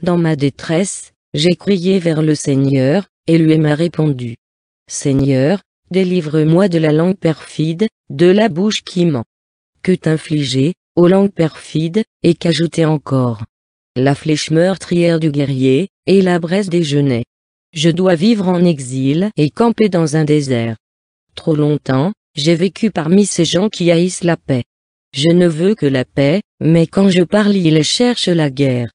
Dans ma détresse, j'ai crié vers le Seigneur, et lui m'a répondu. Seigneur, délivre-moi de la langue perfide, de la bouche qui ment. Que t'infliger, aux langues perfides, et qu'ajouter encore La flèche meurtrière du guerrier, et la braise des genêts. Je dois vivre en exil et camper dans un désert. Trop longtemps, j'ai vécu parmi ces gens qui haïssent la paix. Je ne veux que la paix, mais quand je parle ils cherchent la guerre.